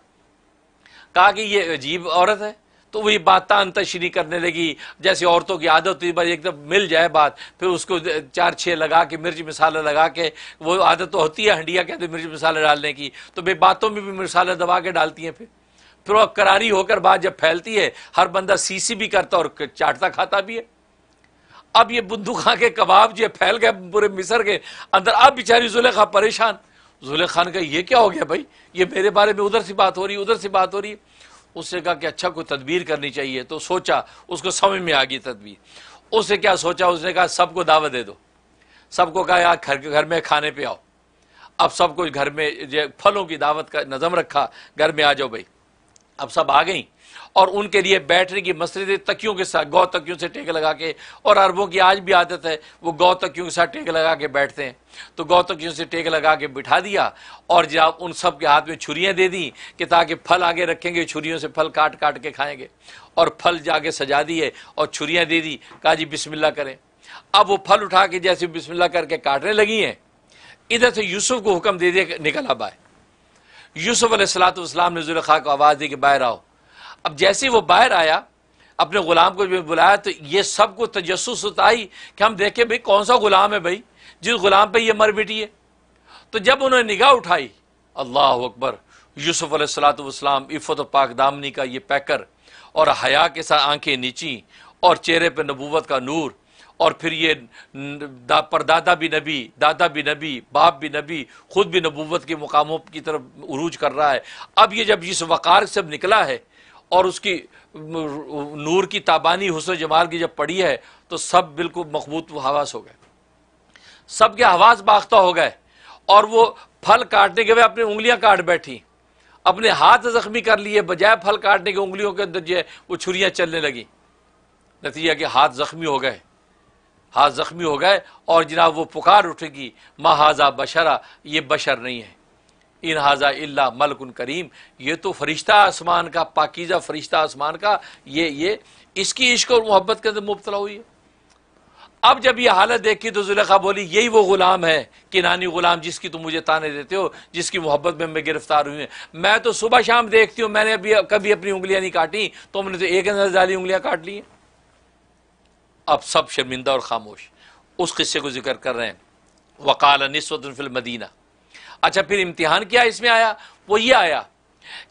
कहा कि ये अजीब औरत है तो वही बात अंतशरी करने लगी जैसे औरतों की आदत हुई बस एकदम मिल जाए बात फिर उसको चार छः लगा के मिर्च मसाला लगा के वो आदत तो होती है हंडिया कहते मिर्च मसाला डालने की तो भाई बातों में भी मसाला दबा के डालती हैं फिर फिर करारी होकर बात जब फैलती है हर बंदा सीसी भी करता और चाटता खाता भी है अब ये बुद्धू खां के कबाब जो फैल गए पूरे मिसर के अंदर अब बेचारी जुलेखा परेशान खान का ये क्या हो गया भाई ये मेरे बारे में उधर सी बात हो रही उधर सी बात हो रही है उसने कहा कि अच्छा कोई तदबीर करनी चाहिए तो सोचा उसको समझ में आ गई तदबीर उसने क्या सोचा उसने कहा सबको दावत दे दो सबको कहा यार घर घर में खाने पे आओ अब सब कुछ घर में फलों की दावत का नज़म रखा घर में आ जाओ भाई अब सब आ गई और उनके लिए बैठने की मसरत तकियों के साथ गौ तकियों से टेक लगा के और अरबों की आज भी आदत है वो गौ तकियों के साथ टेक लगा के बैठते हैं तो गौ तकियों से टेक लगा के बिठा दिया और जब उन सब के हाथ में छुरियाँ दे दी कि ताकि फल आगे रखेंगे छुरियों से फल काट काट के खाएंगे और फल जाके सजा दिए और छुरियाँ दे दी कहा जी बिस्मिल्ला करें अब वो फल उठा के जैसे बिस्मिल्ला करके काटने लगी हैं इधर से यूसुफ को हुक्म दे दिया निकल अब आए यूसुफ अलैहिस्सलाम ने जुल्खा को आवाज़ दी कि बाहर आओ अब जैसे ही वो बाहर आया अपने ग़ुलाम को भी बुलाया तो ये सबको तजस्स उतारी कि हम देखें भाई कौन सा ग़ुलाम है भाई जिस ग़ुलाम पर यह मर बिटी है तो जब उन्होंने निगाह उठाई अल्लाह अकबर यूसुफ अलैहिस्सलाम इफ़त पाक दामनी का ये पैकर और हया के साथ आंखें नीची और चेहरे पर नबूवत का नूर और फिर ये दा, परदादा भी नबी दादा भी नबी बाप भी नबी खुद भी नबूवत के मुकामों की तरफ उरूज कर रहा है अब ये जब इस वक़ार से निकला है और उसकी नूर की ताबानी हुसन जमाल की जब पड़ी है तो सब बिल्कुल व हवास हो गए सब के हवास बाख्ता हो गए और वो फल काटने के वह अपनी उंगलियां काट बैठी अपने हाथ जख्मी कर लिए बजाय फल काटने की उंगलियों के अंदर जो है वो छुरियाँ चलने लगी नतीजा के हाथ जख्मी हो गए हाथ ज़ख्मी हो गए और जनाब वो पुकार उठेगी महाजा बशरा ये बशर नहीं है इन हाजा इल्ला मलकुन करीम ये तो फरिश्ता आसमान का पाकिज़ा फरिश्ता आसमान का ये ये इसकी इश्क और मोहब्बत के अंदर मुबतला हुई है अब जब ये हालत देखी तो जुलखा बोली यही वो ग़ुलाम है कि नानी ग़ुलाम जिसकी तुम मुझे ताने देते हो जिसकी मोहब्बत में मैं गिरफ्तार हुई है मैं तो सुबह शाम देखती हूँ मैंने अभी कभी अपनी उंगलियाँ नहीं काटी तुमने तो, तो एक नजर डाली उंगलियाँ काट ली हैं अब सब शर्मिंदा और खामोश उस किस्से को जिक्र कर रहे हैं वकाल नस्वतफिल मदीना अच्छा फिर इम्तिहान क्या इसमें आया वो ये आया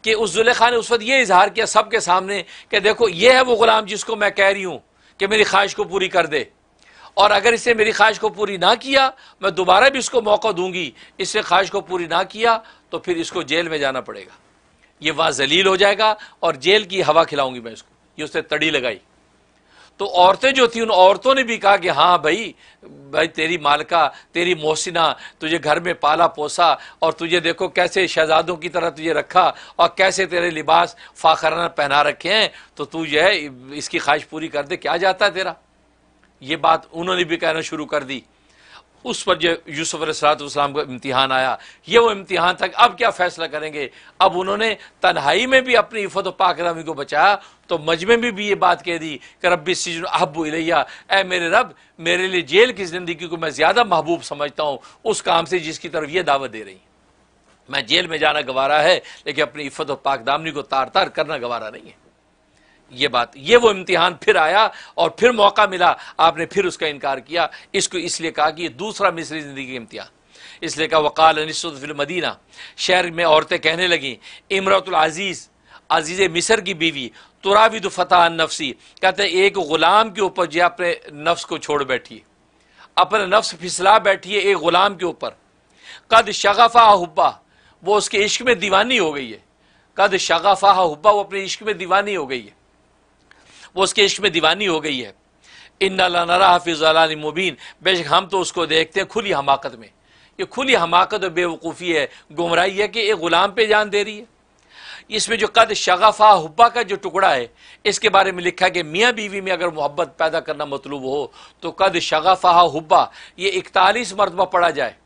कि उस जुलेखा ने उस वक्त ये इजहार किया सब के सामने कि देखो ये है वो ग़ुलाम जिसको मैं कह रही हूँ कि मेरी ख्वाहिश को पूरी कर दे और अगर इसने मेरी ख्वाहिश को पूरी ना किया मैं दोबारा भी इसको मौका दूंगी इसने ख्वाहिश को पूरी ना किया तो फिर इसको जेल में जाना पड़ेगा ये वहाँ जलील हो जाएगा और जेल की हवा खिलाऊंगी मैं इसको ये उसने तड़ी लगाई तो औरतें जो थी उन औरतों ने भी कहा कि हाँ भाई भाई तेरी मालका तेरी मोहसिना तुझे घर में पाला पोसा और तुझे देखो कैसे शहजादों की तरह तुझे रखा और कैसे तेरे लिबास फाखराना पहना रखे हैं तो तू जो है इसकी ख्वाहिश पूरी कर दे क्या जाता है तेरा ये बात उन्होंने भी कहना शुरू कर दी उस पर जो यूसुफ सलातम का इम्तिहान आया ये वो इम्तिहान था कि अब क्या फ़ैसला करेंगे अब उन्होंने तन्हाई में भी अपनी इफ़त पाकरामी को बचाया तो मजमे में भी ये बात कह दी कि रबी सीजन अहबू इलैया ए मेरे रब मेरे लिए जेल की ज़िंदगी को मैं ज़्यादा महबूब समझता हूँ उस काम से जिसकी तरफ ये दावत दे रही मैं जेल में जाना गवारा है लेकिन अपनी इफ़त और पाकदामनी को तार तार करना गवारा नहीं है ये बात ये वो इम्तिहान फिर आया और फिर मौका मिला आपने फिर उसका इनकार किया इसको इसलिए कहा कि ये दूसरा मिसरी ज़िंदगी इम्तिहान इसलिए कहा वकाल मदीना शहर में औरतें कहने लगीं इमरतुल अजीज़ मिसर की बीवी तुराविद फ़तः नफसी कहते एक ग़ुलाम के ऊपर जो अपने नफ्स को छोड़ बैठी अपना नफ्स फिसला बैठी है एक ग़ुलाम के ऊपर कद शगफ़ा हुब्बा वो उसके इश्क में दीवानी हो गई है कद शगफ़ा हुब्बा वो अपने इश्क में दीवानी हो गई है वो उसके इश्क में दीवानी हो गई है इन नरा मुबीन बेशक हम तो उसको देखते हैं खुली हमाकत में ये खुली हमाकत और बेवकूफ़ी है गुमराही है कि ये ग़ुलाम पे जान दे रही है इसमें जो कद शगफा हुब्बा का जो टुकड़ा है इसके बारे में लिखा है कि मियाँ बीवी में अगर मोहब्बत पैदा करना मतलूब हो तो कद शगफा हुब्बा ये इकतालीस मरतबा पढ़ा जाए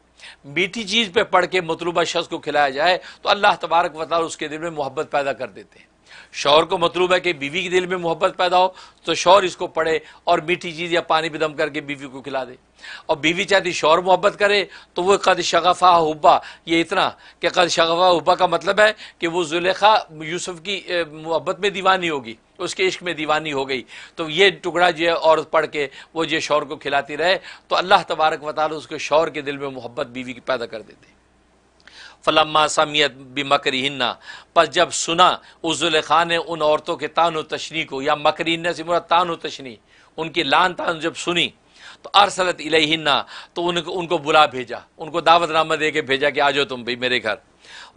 मीठी चीज़ पर पढ़ के मतलूबा शख्स को खिलाया जाए तो अल्लाह तबारक वाल उसके दिल में मोहब्बत पैदा कर देते हैं शौहर को मतलूब है कि बीवी के दिल में मोहब्बत पैदा हो तो शौहर इसको पढ़े और मीठी चीज़ या पानी भी दम करके बीवी को खिला दे और बीवी चाहती शौहर मोहब्बत करे तो वो कद शगफ़ा हुब्बा ये इतना कि कद शगफ़ा हुब्बा का मतलब है कि वो जुलेखा यूसुफ की मोहब्बत में दीवानी होगी उसके इश्क में दीवानी हो गई तो ये टुकड़ा जो है औरत पढ़ के वो जो शौहर को खिलाती रहे तो अल्लाह तबारक वाली उसके शौर के दिल में मोहब्बत बीवी की पैदा कर देती फलम्मा समियत बिमकरी हिन्ना पर जब सुना उस खान ने उन औरतों के तान व तशनी को या मकरी हिन्ना से मुरा तान तशनी उनकी लान तान जब सुनी तो अरसलत इलेहिन्ना तो उनको उनको बुला भेजा उनको दावत दावतनामा दे के भेजा कि आ जाओ तुम भाई मेरे घर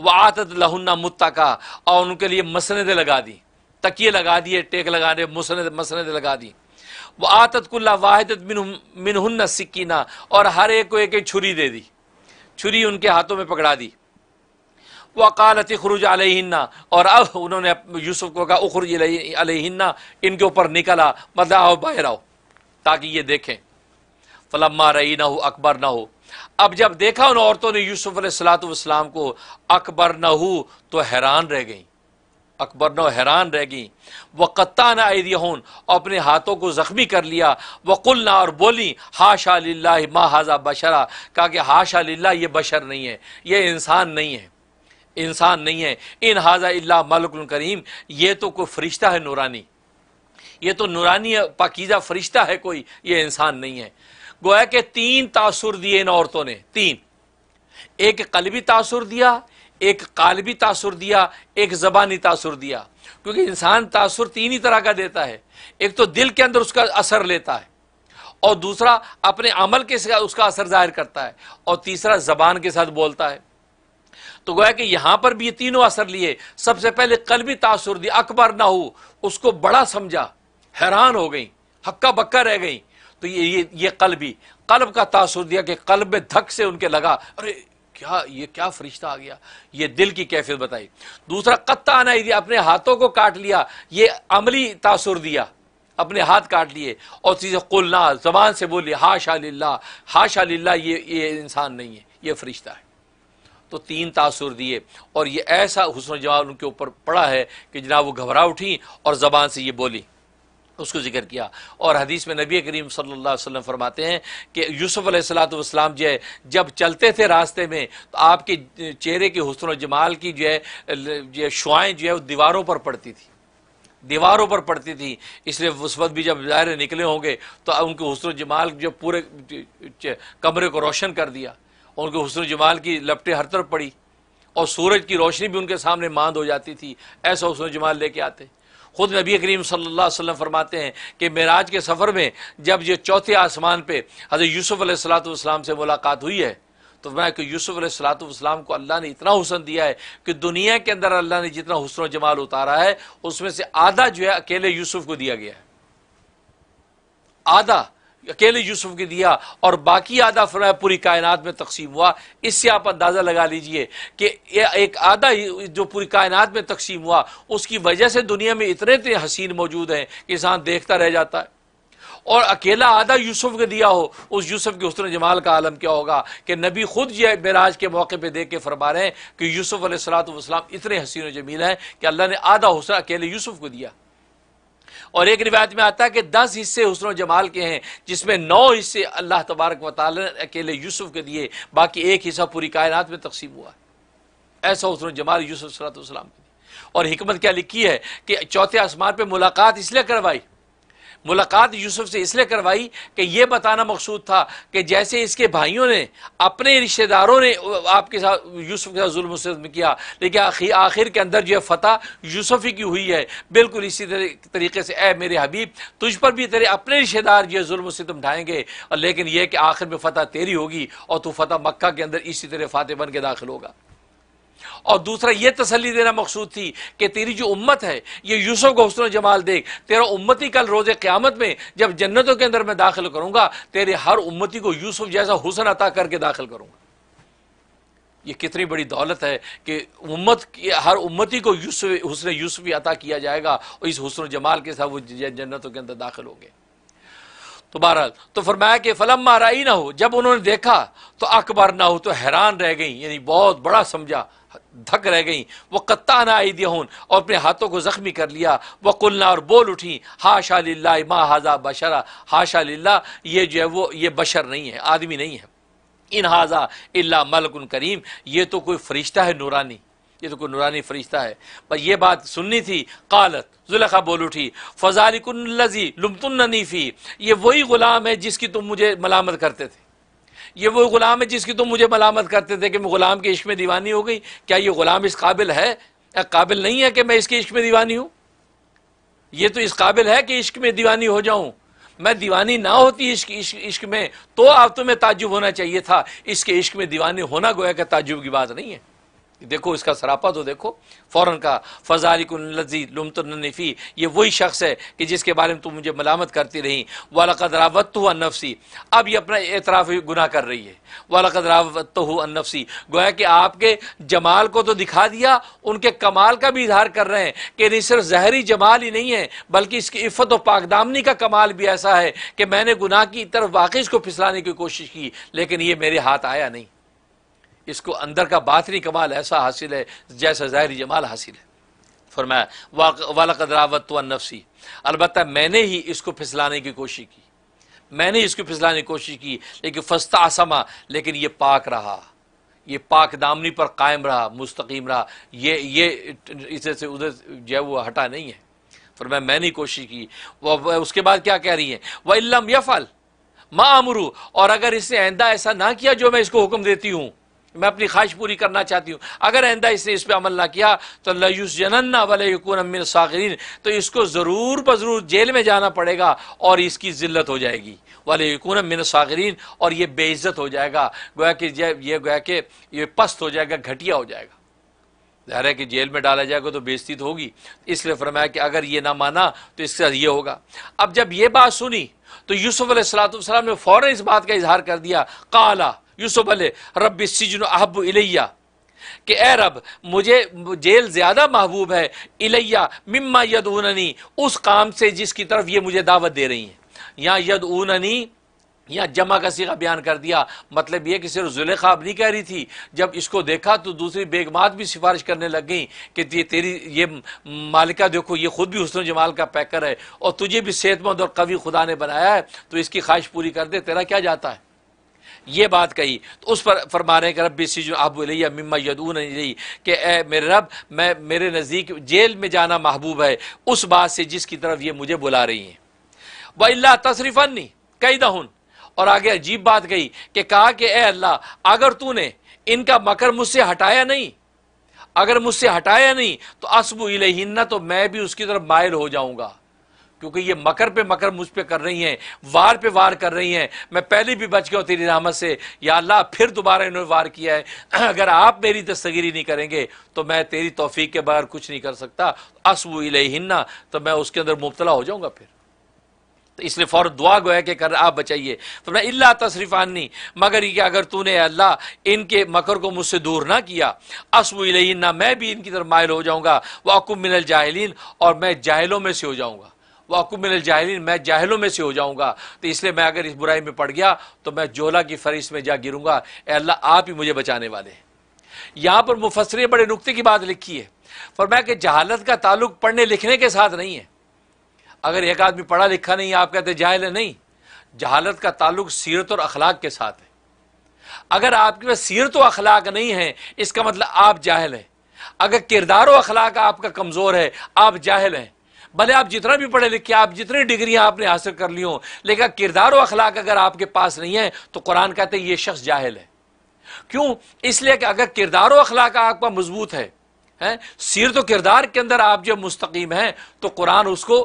वह आतत लहुन्ना का और उनके लिए मसनदें लगा दी तकिए लगा दिए टेक लगा दे मसनद मसनदें लगा दी वह आतत कुल्ला वाहिदत मिनहुन्ना सिक्कीना और हर एक को एक एक छुरी दे दी छुरी उनके हाथों में पकड़ा दी वकालत खरूज अलहन्ना और अब उन्होंने यूसुफ को कहा उखरुज अलहन्ना इनके ऊपर निकला मतलब आओ बाहर आओ ताकि ये देखें फलम्मा रही ना हो अकबर ना हो अब जब देखा उन औरतों ने यूसुफ सलातम को अकबर न हो तो हैरान रह गई अकबर नो हैरान रह गई वह कत्ता ना दिया अपने हाथों को ज़ख्मी कर लिया वह कुल ना और बोली हाशा शाह मा हाजा बशरा कहा कि हाशा शाह ये बशर नहीं है ये इंसान नहीं है इंसान नहीं है इन हाजा इल्ला मलकुल करीम ये तो कोई फरिश्ता है नूरानी ये तो नूरानी पाकिजा फरिश्ता है कोई ये इंसान नहीं है गोया के तीन तासुर दिए इन औरतों ने तीन एक कलबी तासुर दिया एक कालबी तासुर दिया एक जबानी तासुर दिया क्योंकि इंसान तासुर तीन ही तरह का देता है एक तो दिल के अंदर उसका असर लेता है और दूसरा अपने अमल के उसका असर जाहिर करता है और तीसरा जबान के साथ बोलता है तो गोया कि यहां पर भी ये तीनों असर लिए सबसे पहले भी तासुर दी अकबर ना हो उसको बड़ा समझा हैरान हो गई हक्का बक्का रह गई तो ये ये ये भी कल्ब का तासुर दिया कि कल्ब में धक से उनके लगा अरे क्या ये क्या फरिश्ता आ गया ये दिल की कैफियत बताई दूसरा कत्ता आना ही दिया अपने हाथों को काट लिया ये अमली तासर दिया अपने हाथ काट लिए और चीज़ें कुलना जबान से बोली हाशा ला हाशा ला ये ये इंसान नहीं है ये फरिश्ता है तो तीन तासुर दिए और ये ऐसा हुसन जवाब उनके ऊपर पड़ा है कि जनाब वो घबरा उठी और ज़बान से ये बोली उसको जिक्र किया और हदीस में नबी करीम सल्लल्लाहु अलैहि वसल्लम फरमाते हैं कि यूसुफ अलैहिस्सलाम जो है जब चलते थे रास्ते में तो आपके चेहरे के व जमाल की जो है जो शुआएँ जो है वो दीवारों पर पड़ती थी दीवारों पर पड़ती थी इसलिए उस वक्त भी जब ज़ाहिर निकले होंगे तो उनके हुसन जमाल जो पूरे कमरे को रोशन कर दिया और उनके हुसन जमाल की लपटें हर तरफ पड़ी और सूरज की रोशनी भी उनके सामने मांद हो जाती थी ऐसा हुसन जमाल लेके आते ख़ुद नबी करीम सल्लाम फरमाते हैं कि महराज के सफ़र में जब ये चौथे आसमान पर हज़रत यूसुफ़ सलाम से मुलाकात हुई है तो मैं कि यूसुफ़ सलाम को अल्लाह ने इतना हुसन दिया है कि दुनिया के अंदर अल्लाह ने जितना हुसन जमाल उतारा है उसमें से आधा जो है अकेले यूसुफ़ को दिया गया है आधा अकेले यूसुफ के दिया और बाकी आधा फरमाया पूरी कायनात में तकसीम हुआ इससे आप अंदाज़ा लगा लीजिए कि एक आधा जो पूरी कायनात में तकसीम हुआ उसकी वजह से दुनिया में इतने इतने हसीन मौजूद हैं कि इंसान देखता रह जाता है और अकेला आधा यूसुफ के दिया हो उस यूसुफ के हसन जमाल का आलम क्या होगा कि नबी खुद ये महराज के मौके पर देख के फरमा रहे हैं कि यूसुफ़ सलात वसलाम इतने हसीन जमील हैं कि अल्लाह ने आधा हुसन अकेले यूसुफ को दिया और एक रिवायत में आता है कि दस हिस्से हसन जमाल के हैं जिसमें नौ हिस्से अल्लाह तबारक वाल अकेले यूसुफ के दिए बाकी एक हिस्सा पूरी कायनात में तकसीम हुआ ऐसा हसन जमाल यूसुफ सलात के और हमत क्या लिखी है कि चौथे आसमान पर मुलाकात इसलिए करवाई मुलाकात यूसुफ से इसलिए करवाई कि यह बताना मकसूद था कि जैसे इसके भाइयों ने अपने रिश्तेदारों ने आपके साथ यूसुफ के साथ जुल्म किया लेकिन आखिर के अंदर जो है फतह यूसुफ ही की हुई है बिल्कुल इसी तरीके से ए मेरे हबीब तुझ पर भी तेरे अपने रिश्तेदार जो है जुल्म सितम ढाएंगे लेकिन यह कि आखिर में फतह तेरी होगी और तू फतह मक्का के अंदर इसी तरह फातेह बन के दाखिल होगा और दूसरा यह तसली देना मकसूद थी कि तेरी जो उम्मत है ये यूसुफ को हसन जमाल देख तेरा उम्मती कल रोज़ क़्यामत में जब जन्नतों के अंदर मैं दाखिल करूंगा तेरे हर उम्मती को यूसुफ जैसा हुसन अता करके दाखिल करूंगा ये कितनी बड़ी दौलत है कि उम्मत हर उम्मती को यूसुफ हुसन यूसुफी अता किया जाएगा और इस हुसन जमाल के साथ वो जन्नतों के अंदर दाखिल होंगे गए तो बारह तो फरमाया कि फलम माराई ना हो जब उन्होंने देखा तो अकबर ना हो तो हैरान रह गई यानी बहुत बड़ा समझा धक रह गई वो कत्ता ना आई दियन और अपने हाथों को ज़ख्मी कर लिया वह कुलना और बोल उठी हा शाह मा हाजा बशरा हा शाह ये जो है वो ये बशर नहीं है आदमी नहीं है इन हाजा अल्ला मलकुन करीम ये तो कोई फरिश्ता है नूरानी ये तो कोई नुरानी फरिश्ता है पर यह बात सुननी थी कालत जुलखा बोल उठी फजालिकुल्लजी लुमतुन्ननीफ़ी ये वही ग़ुलाम है जिसकी तुम मुझे मलामत करते थे ये वो ग़ुलाम है जिसकी तुम मुझे मलामत करते थे कि मैं ग़ुलाम के इश्क में दीवानी हो गई क्या ये ग़ुलाम इस काबिल है या काबिल नहीं है कि मैं इसके इश्क में दीवानी हूँ ये तो इस काबिल है कि इश्क में दीवानी हो जाऊँ मैं दीवानी ना होती इश्क इश्क, इश्क में तो आप तुम्हें ताजुब होना चाहिए था इसके इश्क में दीवानी होना गोया का ताजुब की बात नहीं है देखो इसका सरापा तो देखो फ़ौरन का फ़जालिकजी लुमतनफ़ी ये वही शख्स है कि जिसके बारे में तुम मुझे मलामत करती रही वालकद रावत तो अब ये अपना एतराफ़ गुना कर रही है वालकद रावत तो नफसी गोया कि आपके जमाल को तो दिखा दिया उनके कमाल का भी इजहार कर रहे हैं कि नहीं सिर्फ जहरी जमाल ही नहीं है बल्कि इसकी इफ़त व पाकदामनी का कमाल भी ऐसा है कि मैंने गुनाह की तरफ वाकई इसको फिसलाने की कोशिश की लेकिन ये मेरे हाथ आया नहीं इसको अंदर का बातरी कमाल ऐसा हासिल है जैसा ज़ाहरी जमाल हासिल है फरमाया वाला कदरावत तो नफसी अलबत् मैंने ही इसको फिसलाने की कोशिश की मैंने इसको फिसलाने की कोशिश की लेकिन फस्ता आसमा लेकिन ये पाक रहा ये पाक दामनी पर कायम रहा मुस्तकीम रहा ये ये इसे से उधर जो है वो हटा नहीं है मैं मैंने कोशिश की वह उसके बाद क्या कह रही हैं वह इल्लम यफल माँ अमरू और अगर इसने आइंदा ऐसा ना किया जो मैं इसको हुक्म देती हूँ मैं अपनी ख्वाहिश पूरी करना चाहती हूँ अगर आइंदा इसने इस पर अमल ना किया तो लयूस जनन्ना वाले यकून अमिन सागरीन तो इसको ज़रूर ब ज़रूर जेल में जाना पड़ेगा और इसकी ज़िल्लत हो जाएगी वाले यकून अमिन सागरीन और ये बेइज़्ज़त हो जाएगा गोया कि ये गोया कि ये पस्त हो जाएगा घटिया हो जाएगा ज़ाहिर है कि जेल में डाला जाएगा तो बेजती तो होगी इसलिए फरमाया कि अगर ये ना माना तो इसके साथ ये होगा अब जब ये बात सुनी तो यूसुफ़ सलाम ने फ़ौर इस बात का इजहार कर दिया काला यूसुफ अल रब सिजन अहब इलैया कि ए रब मुझे जेल ज़्यादा महबूब है इलैया मिम्मा यद ऊननी उस काम से जिसकी तरफ ये मुझे दावत दे रही हैं यहाँ यद ऊननी यहाँ जमा का सीखा बयान कर दिया मतलब यह कि सिर्फ जुलेखा अब नहीं कह रही थी जब इसको देखा तो दूसरी बेगमात भी सिफारिश करने लग गई कि ये तेरी ये मालिका देखो ये खुद भी हुसन जमाल का पैकर है और तुझे भी सेहतमंद और कवि खुदा ने बनाया है तो इसकी ख्वाहिश पूरी कर दे तेरा क्या जाता है ये बात कही तो उस पर फरमा रहे हैं कि रब्बी सीज अब लिया मम्मा यदून रही कि ए मेरे रब मैं मेरे नज़दीक जेल में जाना महबूब है उस बात से जिसकी तरफ ये मुझे बुला रही हैं तशरीफन नहीं कई दहन और आगे अजीब बात कही कि कहा कि ए अल्लाह अगर तूने इनका मकर मुझसे हटाया नहीं अगर मुझसे हटाया नहीं तो असबू इले तो मैं भी उसकी तरफ मायल हो जाऊंगा क्योंकि ये मकर पे मकर मुझ पे कर रही हैं वार पे वार कर रही हैं मैं पहले भी बच गया तेरी रहमत से या अल्लाह फिर दोबारा इन्होंने वार किया है अगर आप मेरी दस्तगिरी नहीं करेंगे तो मैं तेरी तोफीक के बगैर कुछ नहीं कर सकता असव हिन्ना तो मैं उसके अंदर मुबतला हो जाऊँगा फिर तो इसलिए फ़ौर दुआ गोया कि कर आप बचाइए तो मैं अल्लाह तसरीफ़ानी मगर ये अगर तूने अल्लाह इनके मकर को मुझसे दूर ना किया असव ना मैं भी इनकी तरफ मायल हो जाऊँगा वाकुम मिनल जाहलीन और मैं जाहलों में से हो जाऊँगा वह अकुमिन मैं जाहलों में से हो जाऊंगा तो इसलिए मैं अगर इस बुराई में पड़ गया तो मैं जोला की फरिश में जा गिरूंगा अल्लाह आप ही मुझे बचाने वाले हैं पर मुफसरे बड़े नुकते की बात लिखी है फरमाया कि जहालत का ताल्लुक पढ़ने लिखने के साथ नहीं है अगर एक आदमी पढ़ा लिखा नहीं आप कहते जाहल है नहीं जहालत का ताल्लुक सीरत और अखलाक के साथ है अगर आपके पास सीरत और अखलाक नहीं है इसका मतलब आप जाहल हैं अगर किरदार व अखलाक आपका कमज़ोर है आप जाहल हैं भले आप जितना भी पढ़े लिखे आप जितनी डिग्रियां आपने हासिल कर ली हों लेकिन किरदार व अखलाक अगर आपके पास नहीं है तो कुरान कहते ये शख्स जाहिल है क्यों इसलिए कि अगर किरदार व अखलाक आपका मजबूत है है? सीरत तो किरदार के अंदर आप जब मुस्तकीम हैं तो कुरान उसको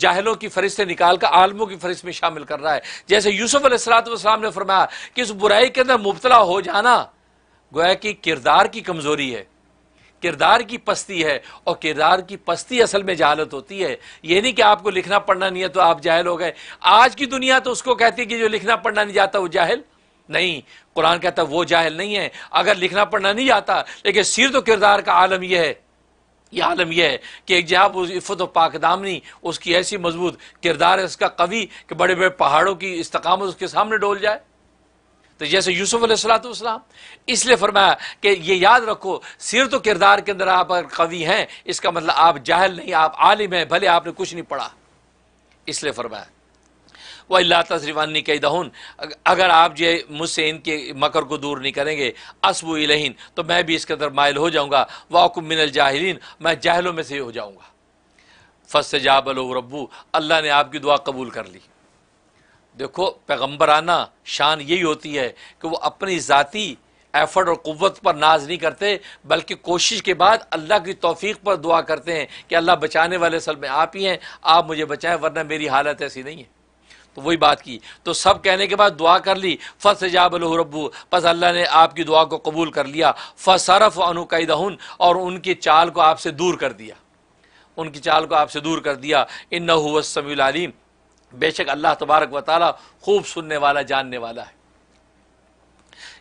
जाहलों की फरिश से निकाल कर आलमों की फरिश में शामिल कर रहा है जैसे यूसुफ अलैहिस्सलाम ने फरमाया कि इस बुराई के अंदर मुबतला हो जाना गोया कि किरदार की कमज़ोरी है किरदार की पस्ती है और किरदार की पस्ती असल में जहालत होती है ये नहीं कि आपको लिखना पढ़ना नहीं है तो आप जाहिल हो गए आज की दुनिया तो उसको कहती है कि जो लिखना पढ़ना नहीं जाता वो जाहिल नहीं कुरान कहता वो जाहिल नहीं है अगर लिखना पढ़ना नहीं आता लेकिन सिर तो किरदार का आलम यह है यह आलम यह है कि एक जहाँ इफ़त पाकदामनी उसकी ऐसी मजबूत किरदार है उसका कवि कि बड़े बड़े पहाड़ों की इस्तकामत उसके सामने डोल जाए तो जैसे यूसुफ सलाम इसलिए फरमाया कि ये याद रखो सिर तो किरदार के अंदर आप कवि हैं इसका मतलब आप जाहल नहीं आप आलिम हैं भले आपने कुछ नहीं पढ़ा इसलिए फरमाया वह अल्लाह तसरीवानी कई दहन अगर आप जो मुझसे इनके मकर को दूर नहीं करेंगे असबू इलहिन तो मैं भी इसके अंदर मायल हो जाऊँगा वाकुम मिनल जाहिलीन मैं जाहलों में से हो जाऊँगा फस जाबल रब्बू अल्लाह ने आपकी दुआ कबूल कर ली देखो पैगम्बराना शान यही होती है कि वो अपनी ज़ाती एफर्ट और कुत पर नाज नहीं करते बल्कि कोशिश के बाद अल्लाह की तोफ़ी पर दुआ करते हैं कि अल्लाह बचाने वाले असल में आप ही हैं आप मुझे बचाएं वरना मेरी हालत ऐसी नहीं है तो वही बात की तो सब कहने के बाद दुआ कर ली फ़स रबू बस अल्लाह ने आपकी दुआ को कबूल कर लिया फ़सरफ़ अनुकैद और उनकी चाल को आपसे दूर कर दिया उनकी चाल को आपसे दूर कर दिया हुआ समीम बेशक अल्लाह तबारक व ताली खूब सुनने वाला जानने वाला है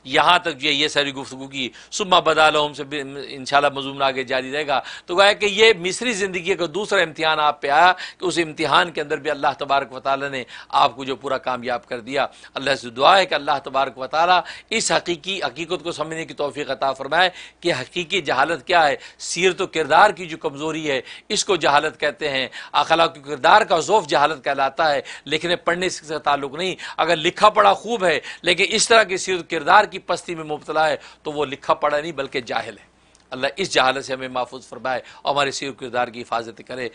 यहाँ तक जो है ये सारी गुफ्तु की सुबह बदालम से इन मजमून आगे जारी रहेगा तो गाया कि ये मिसरी ज़िंदगी का दूसरा इम्तहान आप पे आया कि उस इम्तहान के अंदर भी अल्लाह तबारक वाली ने आपको जो पूरा कामयाब कर दिया अल्लाह से दुआ है कि अल्लाह तबारक वाली इस हकीकी हकीकत को समझने की तोफ़ी अता फरमाए कि हकीकी जहालत क्या है सीरत तो किरदार की जो कमज़ोरी है इसको जहालत कहते हैं अखलाक किरदार का जोफ़ जहालत कहलाता है लिखने पढ़ने से ताल्लुक़ नहीं अगर लिखा पढ़ा खूब है लेकिन इस तरह की सीरत तो किरदार की पस्ती में मुबतला है तो वो लिखा पढ़ा नहीं बल्कि जाहिल है अल्लाह इस जहालत से हमें महफूज फरमाए और हमारे सिर किरदार की हिफाजत करे